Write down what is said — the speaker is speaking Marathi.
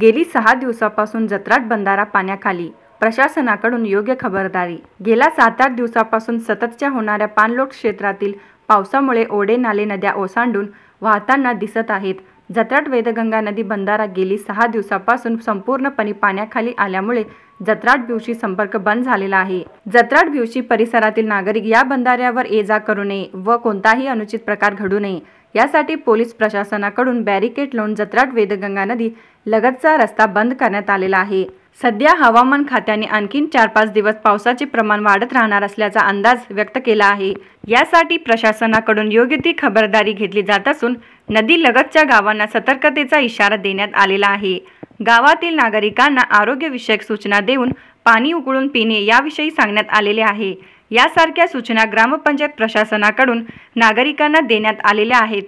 गेली सहा दिवसापासून जत्राट बंधारा पाण्याखाली प्रशासनाकडून योग्य खबरदारी गेल्या सात आठ दिवसापासून सततच्या होणाऱ्या पाणलोट क्षेत्रातील पावसामुळे ओढे नाले नद्या ओसांडून वाहताना दिसत आहेत जत्राट वेदगंगा नदी बंधारा गेली सहा दिवसापासून संपूर्णपणे पाण्याखाली आल्यामुळे जत्राट भिवशी संपर्क बंद झालेला आहे जत्राट भिवशी परिसरातील नागरिक या बंधाऱ्यावर ये जा करू नये व कोणताही अनुचित प्रकार घडू नये यासाठी पोलीस प्रशासनाकडून बॅरिकेड लावून जत्राट वेदगंगा नदी लगतचा रस्ता बंद करण्यात आलेला आहे सध्या हवामान खात्याने आणखी चार पाच दिवस पावसाचे प्रमाण वाढत राहणार असल्याचा अंदाज व्यक्त केला आहे यासाठी प्रशासनाकडून योग्य ती खबरदारी घेतली जात असून नदीलगतच्या गावांना सतर्कतेचा इशारा देण्यात आलेला आहे गावातील नागरिकांना आरोग्यविषयक सूचना देऊन पाणी उकळून पिणे याविषयी सांगण्यात आलेले आहे यासारख्या सूचना ग्रामपंचायत प्रशासनाकडून नागरिकांना देण्यात आलेल्या आहेत